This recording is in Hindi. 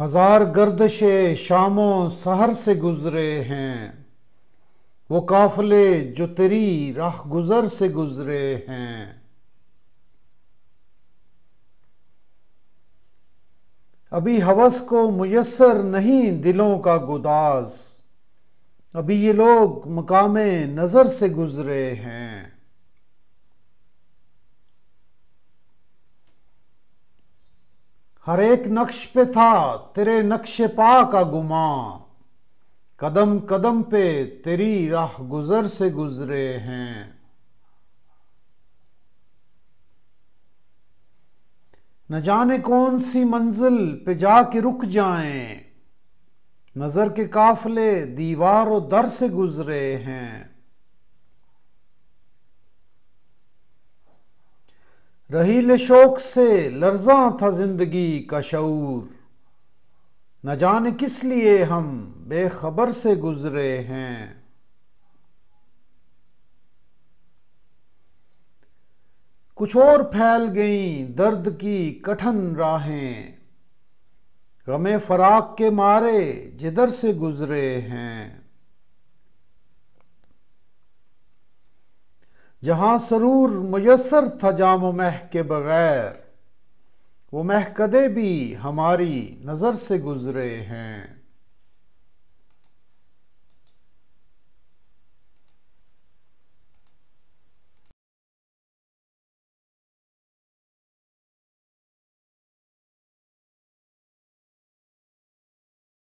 हजार गर्दशे शामों सहर से गुज़रे हैं वो काफले जो तेरी राह गुज़र से गुज़रे हैं अभी हवस को मुयसर नहीं दिलों का गुदाज अभी ये लोग मकाम नज़र से गुज़रे हैं हर एक नक्श पे था तेरे नक्श पा का गुमा कदम कदम पे तेरी राह गुजर से गुजरे हैं न जाने कौन सी मंजिल पे जाके रुक जाएं, नजर के काफले दीवार और दर से गुजरे हैं रहील शोक से लर्जा था जिंदगी का शूर न जाने किस लिए हम बेखबर से गुजरे हैं कुछ और फैल गई दर्द की कठिन राहें गमे फराक के मारे जिधर से गुजरे हैं जहाँ सरूर मैसर था जाम मह के बग़ैर वो महकदे भी हमारी नज़र से गुज़रे हैं